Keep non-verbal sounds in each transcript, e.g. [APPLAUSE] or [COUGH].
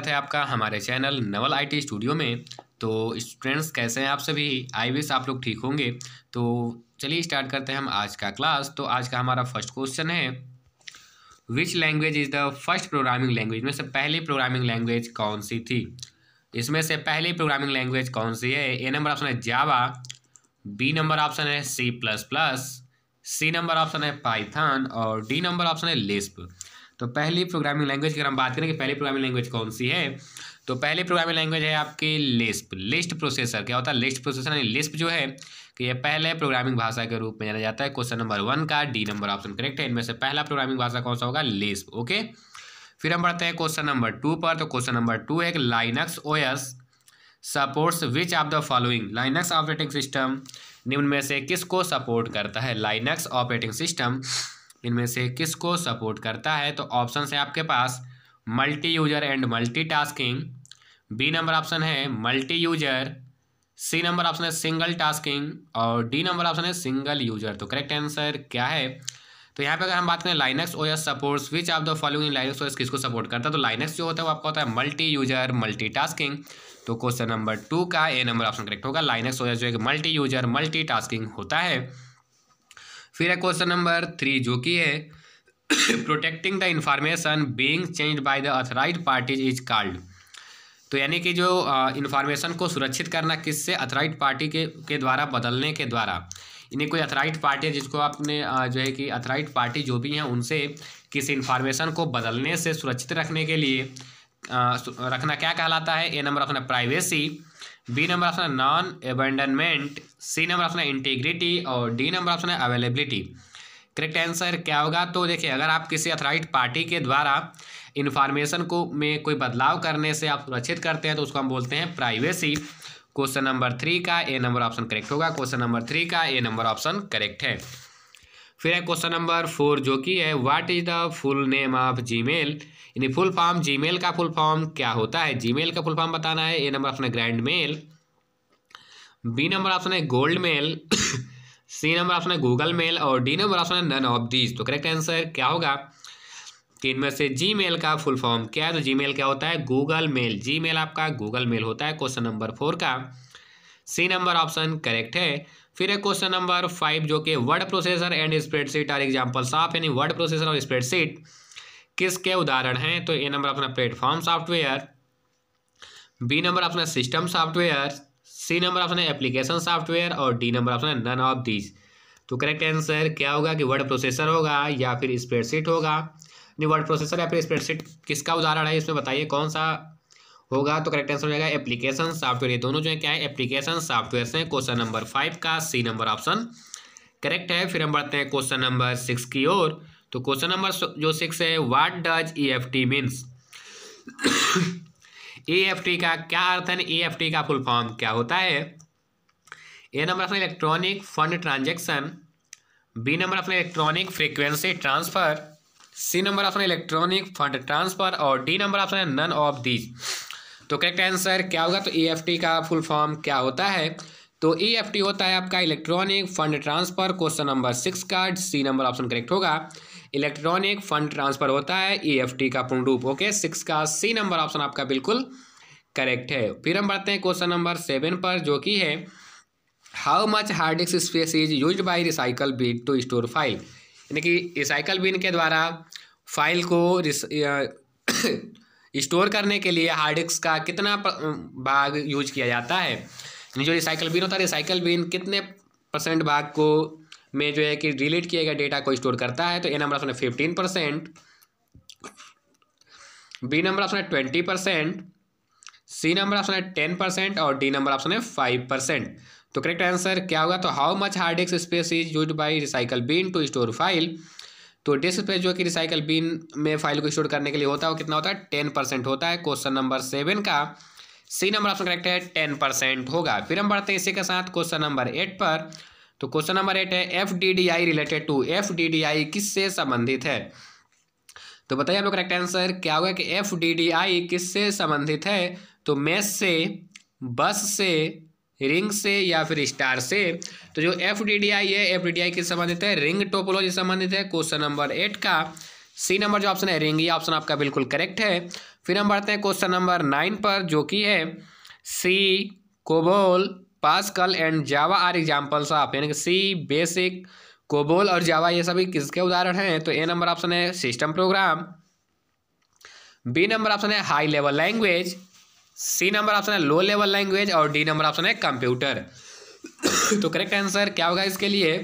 स्वागत है आपका हमारे चैनल नवल आईटी स्टूडियो में तो स्टूडेंट्स कैसे हैं आप सभी आई विश आप लोग ठीक होंगे तो चलिए स्टार्ट करते हैं हम आज का क्लास तो आज का हमारा फर्स्ट क्वेश्चन है which language is the first programming language में से पहली प्रोग्रामिंग लैंग्वेज कौन सी थी इसमें से पहली प्रोग्रामिंग लैंग्वेज कौन सी है ए नंबर ऑप्शन है जावा बी नंबर ऑप्शन है C plus plus C number option है पाइथन और डी नंबर ऑप्शन है लिस्प तो पहली प्रोग्रामिंग लैंग्वेज की अगर हम बात करें कि पहली प्रोग्रामिंग लैंग्वेज कौन सी है तो पहली प्रोग्रामिंग लैंग्वेज है आपकी लिस्प लिस्ट प्रोसेसर क्या होता है लिस्ट प्रोसेसर यानी लिस्प जो है कि यह पहले प्रोग्रामिंग भाषा के रूप में जाना जाता है क्वेश्चन नंबर वन का डी नंबर ऑप्शन करेक्ट है इनमें से पहला प्रोग्रामिंग भाषा कौन सा होगा लिस्प ओके फिर हम बढ़ते हैं क्वेश्चन नंबर टू पर तो क्वेश्चन नंबर टू है Linux O S supports which of the following Linux operating system निम्न में से किसको सपोर्ट करता है लाइनक्स ऑपरेटिंग सिस्टम इनमें से किस को सपोर्ट करता है तो ऑप्शन है आपके पास multi user and multitasking B number option है multi user C number option है सिंगल टास्किंग और डी नंबर ऑप्शन है सिंगल यूजर तो करेक्ट आंसर क्या है तो यहाँ पे अगर हम बात करें Linux O S supports which of the following Linux O S किसको सपोर्ट करता है तो लाइनेक्स जो होता है वो आपका होता है मल्टी यूजर मल्टी टास्किंग तो क्वेश्चन नंबर टू का ए नंबर ऑप्शन करेक्ट होगा लाइनेक्स ओ एस जो एक मल्टी यूजर मल्टी टास्किंग होता है फिर है क्वेश्चन नंबर थ्री जो कि है protecting the information being change by the authorise parties is called तो यानी कि जो इन्फॉर्मेशन को सुरक्षित करना किससे अथराइज पार्टी के के द्वारा बदलने के द्वारा यानी कोई अथराइज पार्टी है जिसको आपने जो है कि अथराइज पार्टी जो भी हैं उनसे किसी इन्फॉर्मेशन को बदलने से सुरक्षित रखने के लिए आ, रखना क्या कहलाता है ए नंबर अपना प्राइवेसी बी नंबर ऑप्शन है non abandonment C number option है इंटीग्रिटी और डी नंबर ऑप्शन है अवेलेबिलिटी करेक्ट आंसर क्या होगा तो देखिए अगर आप किसी अथराइट पार्टी के द्वारा इन्फॉर्मेशन को में कोई बदलाव करने से आप सुरक्षित करते हैं तो उसको हम बोलते हैं प्राइवेसी क्वेश्चन नंबर थ्री का ए नंबर ऑप्शन करेक्ट होगा क्वेश्चन नंबर थ्री का ए नंबर ऑप्शन करेक्ट है फिर है क्वेश्चन नंबर फोर जो कि है what is the full name of Gmail यानी फुल फॉर्म जीमेल का फुल फॉर्म क्या होता है जीमेल का फुल फॉर्म बताना है ए नंबर ऑप्शन है grand mail B number option है gold mail C number option है गूगल मेल और डी नंबर ऑप्शन है नन ऑफ दीज तो करेक्ट आंसर क्या होगा तीन में से जी मेल का फुल फॉर्म क्या है तो जी मेल क्या होता है गूगल मेल जी मेल आपका गूगल मेल होता है क्वेश्चन नंबर फोर का सी नंबर ऑप्शन करेक्ट है फिर है क्वेश्चन नंबर फाइव जो कि word processor and spreadsheet are examples साफ यानी वर्ड प्रोसेसर और स्प्रेडशीट किसके उदाहरण हैं तो ए नंबर अपना प्लेटफॉर्म सॉफ्टवेयर बी नंबर अपना सिस्टम सॉफ्टवेयर सी नंबर अपना एप्लीकेशन सॉफ्टवेयर और डी नंबर अपना नन ऑफ दीज तो करेक्ट आंसर क्या होगा कि वर्ड प्रोसेसर होगा या फिर स्प्रेडशीट होगा नहीं वर्ड प्रोसेसर या फिर स्प्रेडशीट किसका उदाहरण है इसमें बताइए कौन सा होगा तो करेक्ट आंसर हो जाएगा एप्लीकेशन सॉफ्टवेयर ये दोनों जो है क्या है एप्लीकेशन सॉफ्टवेयर से क्वेश्चन नंबर फाइव का सी नंबर ऑप्शन करेक्ट है फिर हम बढ़ते हैं क्वेश्चन नंबर सिक्स की ओर तो क्वेश्चन नंबर जो सिक्स है what does EFT means EFT का क्या अर्थ है ईएफटी का फुल फॉर्म क्या होता है ए नंबर अपना electronic fund transaction B number अपना electronic frequency transfer C number option electronic fund transfer और D number option none of these तो करेक्ट आंसर क्या होगा तो ई का फुल फॉर्म क्या होता है तो ई होता है आपका electronic fund transfer question number six का सी नंबर ऑप्शन करेक्ट होगा इलेक्ट्रॉनिक फंड ट्रांसफर होता है ईएफटी e का पूर्ण रूप ओके सिक्स का सी नंबर ऑप्शन आपका बिल्कुल करेक्ट है फिर हम बढ़ते हैं क्वेश्चन नंबर सेवन पर जो कि है how much hard disk space is use by recycle bin to store file यानी कि रिसाइकल बिन के द्वारा फाइल को स्टोर [COUGHS] करने के लिए हार्ड डिस्क का कितना भाग यूज किया जाता है जो रिसाइकल बिन होता है रिसाइकल बिन कितने परसेंट भाग को में जो है कि डिलीट किए गए डेटा को स्टोर करता है तो ए नंबर ऑप्शन है fifteen percent B number option है twenty percent C number option है टेन परसेंट और डी नंबर ऑप्शन है फाइव परसेंट तो करेक्ट आंसर क्या होगा तो how much hard disk space is use by recycle bin to store file तो disk space जो कि रिसाइकल बीन में फाइल को स्टोर करने के लिए होता है वो कितना होता है टेन परसेंट होता है क्वेश्चन नंबर सेवन का सी नंबर ऑप्शन करेक्ट है टेन परसेंट होगा फिर हम बढ़ते हैं इसी के साथ क्वेश्चन नंबर एट पर तो क्वेश्चन नंबर एट है F D D I related to F D D I किससे संबंधित है तो बताइए आप लोग करेक्ट आंसर क्या होगा कि एफ डी डी आई किससे संबंधित है तो मैस से बस से रिंग से या फिर स्टार से तो जो एफ डी डी आई है एफ डी डी आई किस संबंधित है रिंग टोपोलॉजी संबंधित है क्वेश्चन नंबर एट का सी नंबर जो ऑप्शन है रिंग ये ऑप्शन आपका बिल्कुल करेक्ट है फिर हम बढ़ते हैं क्वेश्चन नंबर नाइन पर जो कि है C COBOL Pascal and Java are examples of यानी कि सी बेसिक कोबोल और जावा ये सभी किसके उदाहरण हैं तो ए नंबर ऑप्शन है system program B number option है high level language C number option है लो लेवल लैंग्वेज और डी नंबर ऑप्शन है कंप्यूटर तो करेक्ट आंसर क्या होगा इसके लिए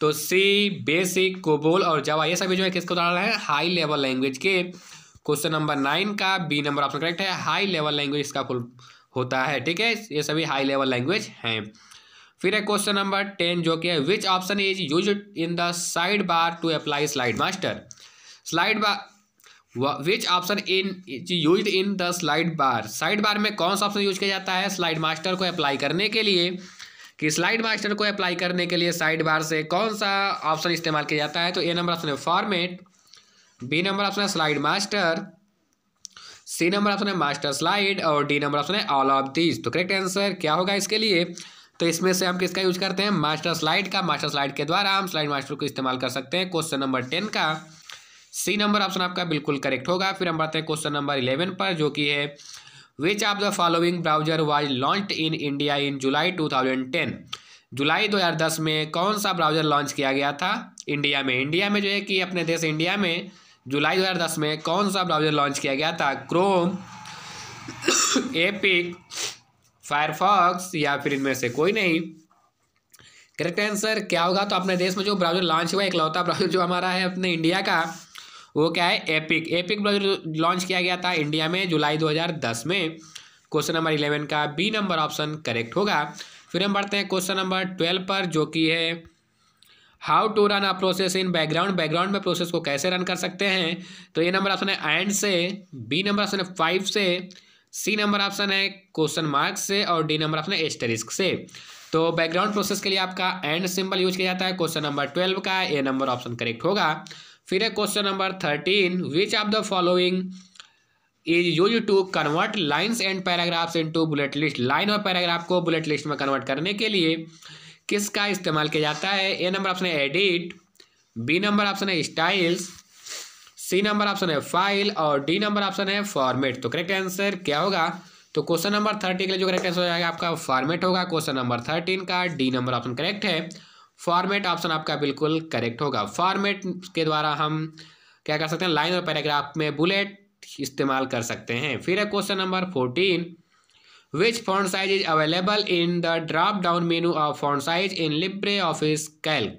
तो सी बेसिक कोबोल और जावा ये सभी जो है किसके उदाहरण है हाई लेवल लैंग्वेज के क्वेश्चन नंबर नाइन का बी नंबर ऑप्शन करेक्ट है हाई लेवल लैंग्वेज इसका फुल होता है ठीक है ये सभी हाई लेवल लैंग्वेज हैं फिर है क्वेश्चन नंबर टेन जो कि है which option is use in the side bar to apply slide master slide bar which option in use in the slide bar side bar में कौन सा ऑप्शन यूज किया जाता है स्लाइड मास्टर को अप्लाई करने के लिए कि स्लाइड मास्टर को अप्लाई करने के लिए साइड बार से कौन सा ऑप्शन इस्तेमाल किया जाता है तो ए नंबर ऑप्शन है फॉर्मेट बी नंबर ऑप्शन है slide master C number option है मास्टर स्लाइड और डी नंबर ऑप्शन है ऑल ऑफ दीज तो करेक्ट आंसर क्या होगा इसके लिए तो इसमें से हम किसका यूज करते हैं मास्टर स्लाइड का मास्टर स्लाइड के द्वारा हम स्लाइड मास्टर को इस्तेमाल कर सकते हैं क्वेश्चन नंबर टेन का सी नंबर ऑप्शन आपका बिल्कुल करेक्ट होगा फिर हम बढ़ते हैं क्वेश्चन नंबर इलेवन पर जो कि है which of the following browser was launch in India in July two thousand ten जुलाई 2010 में कौन सा ब्राउजर लॉन्च किया गया था इंडिया में इंडिया में जो है कि अपने देश इंडिया में जुलाई 2010 में कौन सा ब्राउज़र लॉन्च किया गया था क्रोम एपिक फायरफॉक्स या फिर इनमें से कोई नहीं करेक्ट आंसर क्या होगा तो अपने देश में जो ब्राउज़र लॉन्च हुआ इकलौता ब्राउज़र जो हमारा है अपने इंडिया का वो क्या है एपिक एपिक ब्राउज़र लॉन्च किया गया था इंडिया में जुलाई 2010 में क्वेश्चन नंबर इलेवन का बी नंबर ऑप्शन करेक्ट होगा फिर हम बढ़ते हैं क्वेश्चन नंबर ट्वेल्व पर जो कि है how to run a process in background background में प्रोसेस को कैसे रन कर सकते हैं तो ये नंबर ऑप्शन है एंड से बी नंबर ऑप्शन है फाइव से सी नंबर ऑप्शन है क्वेश्चन मार्क से और डी नंबर ऑप्शन है एस्टेरिस्क से तो बैकग्राउंड प्रोसेस के लिए आपका एंड सिंबल यूज किया जाता है क्वेश्चन नंबर ट्वेल्व का ए नंबर ऑप्शन करेक्ट होगा फिर है question number thirteen which of the following is use to convert lines and paragraphs into bullet list line और पैराग्राफ को बुलेट लिस्ट में कन्वर्ट करने के लिए किसका इस्तेमाल किया जाता है ए नंबर ऑप्शन है एडिट बी नंबर ऑप्शन है स्टाइल्स सी नंबर ऑप्शन है फाइल और डी नंबर ऑप्शन है फॉर्मेट तो करेक्ट आंसर क्या होगा तो क्वेश्चन नंबर थर्टी के लिए जो करेक्ट आंसर हो जाएगा आपका फॉर्मेट होगा क्वेश्चन नंबर थर्टीन का डी नंबर ऑप्शन करेक्ट है फॉर्मेट ऑप्शन आपका बिल्कुल करेक्ट होगा फॉर्मेट के द्वारा हम क्या कर सकते हैं लाइन और पैराग्राफ में बुलेट इस्तेमाल कर सकते हैं फिर है question number fourteen which font size is available in the drop down menu of font size in LibreOffice Calc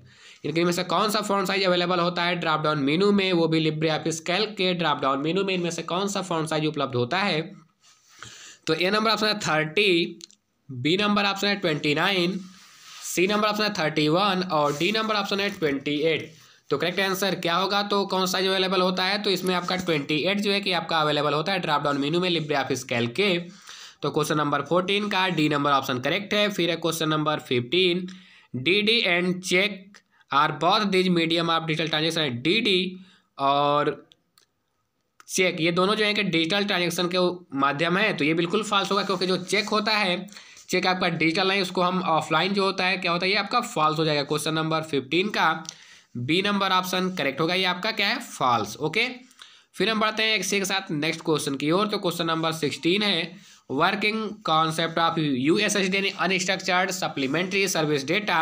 इनके में से कौन सा फोन साइज अवेलेबल होता है ड्रॉप डाउन मेनू में वो भी लिब्रे ऑफिस कैल्क के ड्रॉप डाउन मेनू में इनमें से कौन सा फोन साइज उपलब्ध होता है तो ए नंबर ऑप्शन है थर्टी बी नंबर ऑप्शन है twenty nine C number option है थर्टी वन और डी नंबर ऑप्शन है ट्वेंटी एट तो करेक्ट आंसर क्या होगा तो कौन सा जो अवेलेबल होता है तो इसमें आपका ट्वेंटी एट जो है कि आपका अवेलेबल होता है ड्रॉप डाउन मेनू में लिब्रे ऑफिस कैल के तो क्वेश्चन नंबर फोर्टीन का डी नंबर ऑप्शन करेक्ट है फिर है question number fifteen D D and cheque are both these medium of digital transaction है डी डी और चेक ये दोनों जो है कि डिजिटल ट्रांजेक्शन के माध्यम है तो ये बिल्कुल फॉल्स होगा क्योंकि जो चेक होता है चेक आपका डिजिटल नहीं उसको हम ऑफलाइन जो होता है क्या होता है ये आपका फॉल्स हो जाएगा क्वेश्चन नंबर फिफ्टीन का बी नंबर ऑप्शन करेक्ट होगा ये आपका क्या है फॉल्स ओके फिर हम बढ़ते हैं एक से एक साथ नेक्स्ट क्वेश्चन की ओर तो क्वेश्चन नंबर सिक्सटीन है working concept of U S S D unstructured supplementary service data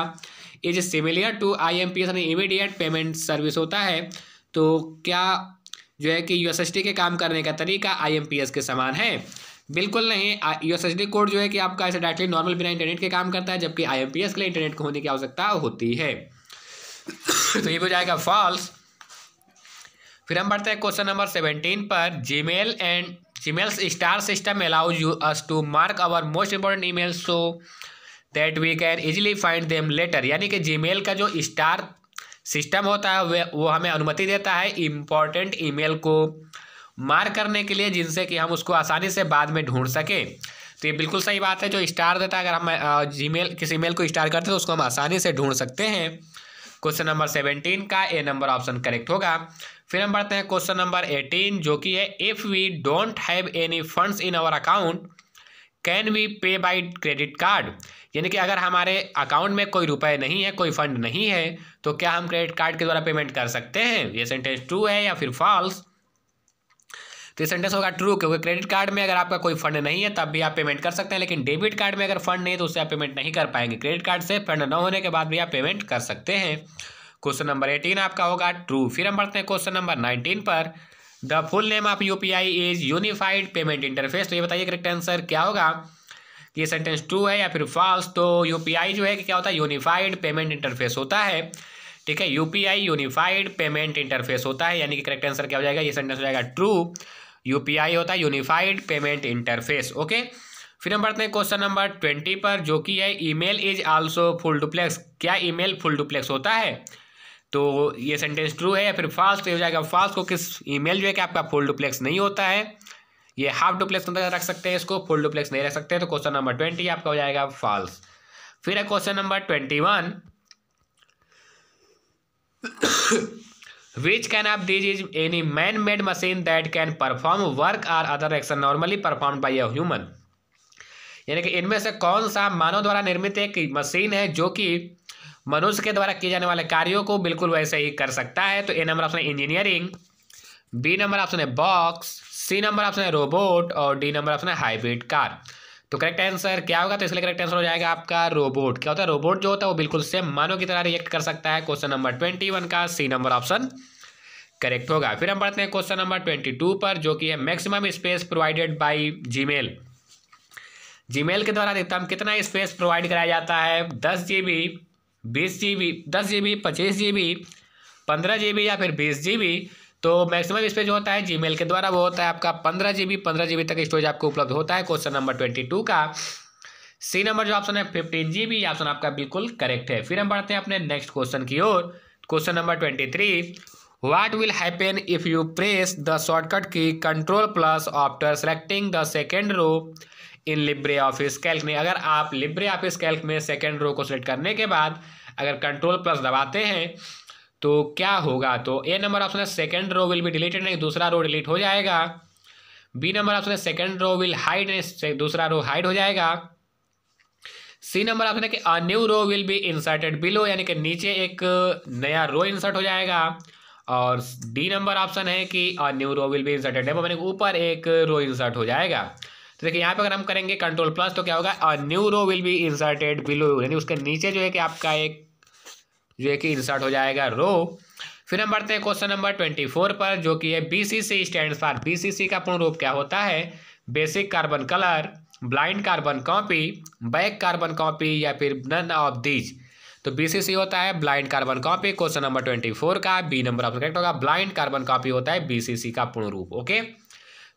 is similiar to I M P S यानी इमीडिएट पेमेंट सर्विस होता है तो क्या जो है कि यू एस एस डी के काम करने का तरीका आई एम पी एस के समान है बिल्कुल नहीं U S S D code जो है कि आपका ऐसे डायरेक्टली नॉर्मल बिना इंटरनेट के काम करता है जबकि आई एम पी एस के लिए इंटरनेट को होने की आवश्यकता होती है [COUGHS] तो ये हो जाएगा फॉल्स फिर हम बढ़ते हैं क्वेश्चन नंबर सेवेंटीन पर Gmail and Gmail's star allow you us to mark mark most most e emails so that we can easily find them later यानी कि Gmail का जो स्टार सिस्टम होता है वे वो हमें अनुमति देता है इम्पॉर्टेंट ईमेल को मार्क करने के लिए जिनसे कि हम उसको आसानी से बाद में ढूंढ सकें तो ये बिल्कुल सही बात है जो स्टार देता है अगर हम मेल किसी ईमेल को स्टार करते हैं तो उसको हम आसानी से ढूंढ सकते हैं क्वेश्चन नंबर सेवेंटीन का ए नंबर ऑप्शन करेक्ट होगा फिर हम बढ़ते हैं क्वेश्चन नंबर एटीन जो कि है if we don't have any funds in our account can we pay by credit card यानी कि अगर हमारे अकाउंट में कोई रुपए नहीं है कोई फंड नहीं है तो क्या हम क्रेडिट कार्ड के द्वारा पेमेंट कर सकते हैं ये सेंटेंस ट्रू है या फिर फॉल्स तो ये सेंटेंस होगा ट्रू क्योंकि क्रेडिट कार्ड में अगर आपका कोई फंड नहीं है तब भी आप पेमेंट कर सकते हैं लेकिन डेबिट कार्ड में अगर फंड नहीं है तो उससे आप पेमेंट नहीं कर पाएंगे क्रेडिट कार्ड से फंड न होने के बाद भी आप पेमेंट कर सकते हैं क्वेश्चन नंबर एटीन आपका होगा ट्रू फिर हम बढ़ते हैं क्वेश्चन नंबर नाइनटीन पर the full name of U P I is unified payment interface तो ये बताइए करेक्ट आंसर क्या होगा ये सेंटेंस ट्रू है या फिर फॉल्स तो यूपीआई जो है कि क्या होता है यूनिफाइड पेमेंट इंटरफेस होता है ठीक है यूपीआई यूनिफाइड पेमेंट इंटरफेस होता है यानी कि करेक्ट आंसर क्या हो जाएगा ये सेंटेंस हो जाएगा ट्रू यूपीआई होता है यूनिफाइड पेमेंट इंटरफेस ओके फिर हम बढ़ते हैं क्वेश्चन नंबर ट्वेंटी पर जो कि है email is also full duplex क्या ईमेल फुल डुप्लेक्स होता है तो ये सेंटेंस ट्रू है या फिर फास्ट तो हो जाएगा फास्ट को किस ईमेल जो है कि आपका फुल डुप्लेक्स नहीं होता है ये हाफ डुप्लेक्स अंदर रख सकते हैं इसको फुल डुप्लेक्स नहीं रख सकते तो क्वेश्चन नंबर ट्वेंटी आपका हो जाएगा फॉल्स फिर है question number twenty one which can of these is any man made machine that can perform work or other action normally perform by a human यानी कि इनमें से कौन सा मानव द्वारा निर्मित एक मशीन है जो कि मनुष्य के द्वारा किए जाने वाले कार्यों को बिल्कुल वैसे ही कर सकता है तो ए नंबर ऑप्शन है इंजीनियरिंग बी नंबर ऑप्शन है बॉक्स सी नंबर ऑप्शन है रोबोट और डी नंबर ऑप्शन है हाईब्रिड कार तो करेक्ट आंसर क्या होगा तो इसलिए करेक्ट आंसर हो जाएगा आपका रोबोट क्या होता है रोबोट जो होता है वो बिल्कुल सेम मानव की तरह रिएक्ट कर सकता है क्वेश्चन नंबर ट्वेंटी वन का सी नंबर ऑप्शन करेक्ट होगा फिर हम पढ़ते हैं क्वेश्चन नंबर ट्वेंटी टू पर जो कि है maximum space provided by Gmail Gmail के द्वारा अधिकतम कितना स्पेस प्रोवाइड कराया जाता है दस जी बी बीस जी बी दस जी बी पच्चीस जी बी पंद्रह जी बी या फिर बीस जी बी तो मैक्सिमम इस पर जो होता है जीमेल के द्वारा वो होता है आपका पंद्रह जी बी पंद्रह जी बी तक स्टोरेज आपको उपलब्ध होता है क्वेश्चन नंबर ट्वेंटी टू का सी नंबर जो ऑप्शन है फिफ्टीन जी बी ऑप्शन आपका बिल्कुल करेक्ट है फिर हम बढ़ते हैं अपने नेक्स्ट क्वेश्चन की ओर question number twenty three what will happen if you press the shortcut key control plus after selecting the second row in Libre office Calc में अगर आप लिब्रे ऑफिस कैल्क में सेकेंड रो को select करने के बाद अगर कंट्रोल प्लस दबाते हैं तो क्या होगा तो ए नंबर ऑप्शन है second row will be deleted नहीं दूसरा रो डिलीट हो जाएगा बी नंबर ऑप्शन है सेकेंड रो विल हाइड दूसरा रो हाइड हो जाएगा सी नंबर ऑप्शन है कि a new row will be inserted below यानी कि नीचे एक नया रो इंसर्ट हो जाएगा और डी नंबर ऑप्शन है कि a new row will be inserted है ऊपर एक रो इंसर्ट हो जाएगा तो देखिए यहाँ पे अगर हम करेंगे कंट्रोल प्लस तो क्या होगा new row will be inserted below यानी उसके नीचे जो है कि आपका एक जो है कि इंसर्ट हो जाएगा रो फिर हम बढ़ते हैं क्वेश्चन नंबर ट्वेंटी फोर पर जो कि है B C C stand for B C C का पूर्ण रूप क्या होता है basic carbon colour blind carbon copy back carbon copy या फिर नन ऑफ दीज तो बी सी सी होता है blind carbon copy question number twenty four का बी नंबर ऑफ करेक्ट होगा ब्लाइंड कार्बन कॉपी होता है बी सी सी का पूर्ण रूप ओके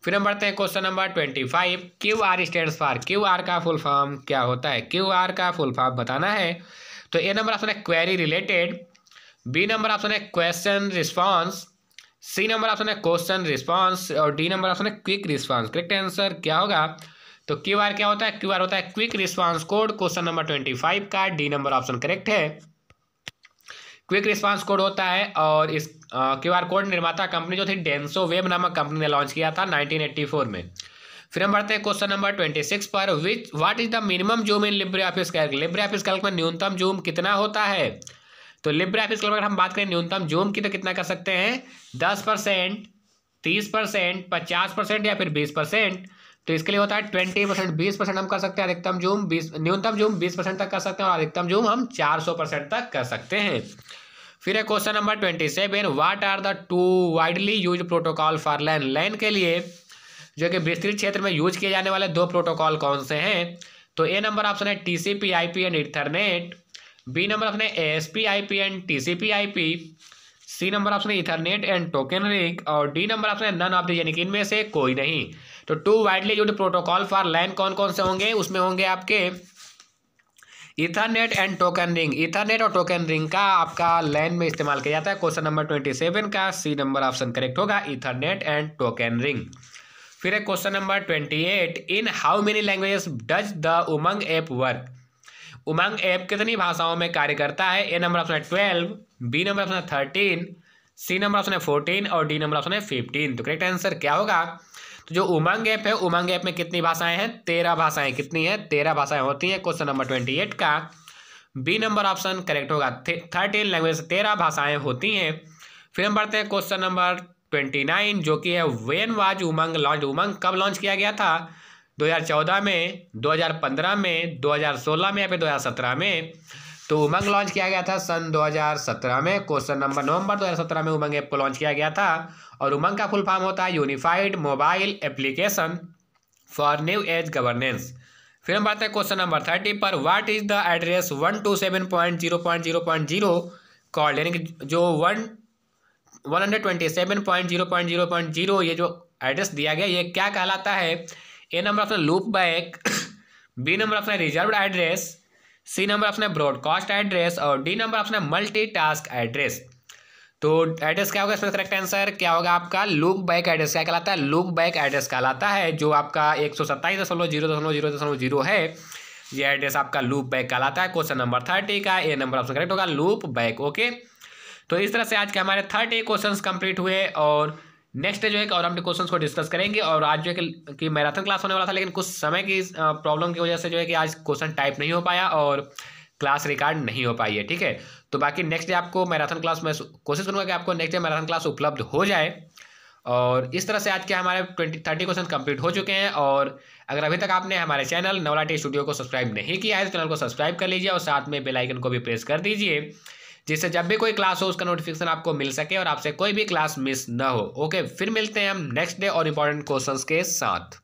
फिर हम बढ़ते हैं question number twenty five Q R stand for Q R का फुल फॉर्म क्या होता है क्यू आर का फुल फॉर्म बताना है तो ए नंबर ऑप्शन है query related B number option है question response C number option है क्वेश्चन रिस्पॉन्स और डी नंबर ऑप्शन है क्विक रिस्पॉन्स करेक्ट आंसर क्या होगा तो क्यू आर क्या होता है क्यू आर होता है quick response code question number twenty five का डी नंबर ऑप्शन करेक्ट है क्विक रिस्पांस कोड होता है और इस क्यू आर कोड निर्माता कंपनी जो थी डेंसो वेब नामक कंपनी ने लॉन्च किया था 1984 में फिर हम बढ़ते हैं क्वेश्चन नंबर 26 पर which what is the minimum zoom in Libre office Calc Libre office Calc में न्यूनतम जूम कितना होता है तो लिब्रे ऑफिस कैल्क अगर हम बात करें न्यूनतम जूम की तो कितना कर सकते हैं दस परसेंट तीस परसेंट पचास परसेंट या फिर बीस परसेंट तो इसके लिए होता है ट्वेंटी परसेंट बीस परसेंट हम कर सकते हैं अधिकतम जूम बीस न्यूनतम जूम बीस परसेंट तक कर सकते हैं और अधिकतम जूम हम चार सौ परसेंट तक कर सकते हैं फिर है question number twenty seven what are the two widely use protocol for LAN LAN के लिए जो कि विस्तृत क्षेत्र में यूज किए जाने वाले दो प्रोटोकॉल कौन से हैं तो ए नंबर ऑप्शन है T C P I P and Ethernet B number option है S P I P and T C P I P C number option है इथरनेट एंड टोकन रिंग और D number option है none of the यानी कि इनमें से कोई नहीं तो two widely use protocol for LAN कौन कौन से होंगे उसमें होंगे आपके Ethernet and token ring Ethernet और टोकन रिंग का आपका लैन में इस्तेमाल किया जाता है क्वेश्चन नंबर ट्वेंटी सेवन का सी नंबर ऑप्शन करेक्ट होगा इथरनेट एंड टोकन रिंग फिर है question number twenty eight in how many languages does the UMANG app work UMANG app कितनी भाषाओं में कार्य करता है ए नंबर ऑप्शन है ट्वेल्व बी नंबर ऑप्शन है थर्टीन सी नंबर ऑप्शन है फोर्टीन और डी नंबर ऑप्शन है फिफ्टीन तो करेक्ट आंसर क्या होगा तो जो उमंग ऐप है उमंग ऐप में कितनी भाषाएं हैं तेरह भाषाएं कितनी है तेरह भाषाएं होती हैं क्वेश्चन नंबर ट्वेंटी एट का बी नंबर ऑप्शन करेक्ट होगा थर्टीन लैंग्वेज तेरह भाषाएं होती हैं फिर हम बढ़ते हैं क्वेश्चन नंबर ट्वेंटी नाइन जो कि है when was UMANG launch UMANG कब लॉन्च किया गया था चौदह में पंद्रह में सोलह में या फिर सत्रह में तो उमंग लॉन्च किया गया था सन 2017 में क्वेश्चन नंबर नवंबर 2017 में उमंग ऐप को लॉन्च किया गया था और उमंग का फुल फॉर्म होता है unified mobile application for new age governance फिर हम बात हैं क्वेश्चन नंबर थर्टी पर what is the address one two seven point zero point zero point zero called यानी कि जो one one hundred twenty seven point zero point zero point zero ये जो एड्रेस दिया गया ये क्या कहलाता है A number of loop back B number of reserve address C number option है ब्रॉडकास्ट एड्रेस और डी नंबर ऑप्शन है मल्टी एड्रेस तो एड्रेस क्या होगा इसमें करेक्ट आंसर क्या होगा आपका लूप बैक एड्रेस क्या कहलाता है लूप बैक एड्रेस कहलाता है जो आपका एक सौ सत्ताईस दशमलव जीरो दशमलव जीरो दशमलव जीरो है ये एड्रेस आपका लूप बैक कहलाता है क्वेश्चन नंबर थर्टी का ए नंबर ऑप्शन करेक्ट होगा लूप बैक ओके तो इस तरह से आज के हमारे थर्टी क्वेश्चन कंप्लीट हुए और नेक्स्ट जो है और हम क्वेश्चन को डिस्कस करेंगे और आज जो है कि मैराथन क्लास होने वाला था लेकिन कुछ समय की प्रॉब्लम की वजह से जो है कि आज क्वेश्चन टाइप नहीं हो पाया और क्लास रिकॉर्ड नहीं हो पाई है ठीक है तो बाकी नेक्स्ट डे आपको मैराथन क्लास में कोशिश करूँगा कि आपको नेक्स्ट डे मैराथन क्लास उपलब्ध हो जाए और इस तरह से आज के हमारे ट्वेंटी थर्टी क्वेश्चन कंप्लीट हो चुके हैं और अगर अभी तक आपने हमारे चैनल नवलाटी स्टूडियो को सब्सक्राइब नहीं किया है तो चैनल को सब्सक्राइब कर लीजिए और साथ में बेलाइकन को भी प्रेस कर दीजिए जिससे जब भी कोई क्लास हो उसका नोटिफिकेशन आपको मिल सके और आपसे कोई भी क्लास मिस ना हो ओके फिर मिलते हैं हम नेक्स्ट डे और इंपॉर्टेंट क्वेश्चंस के साथ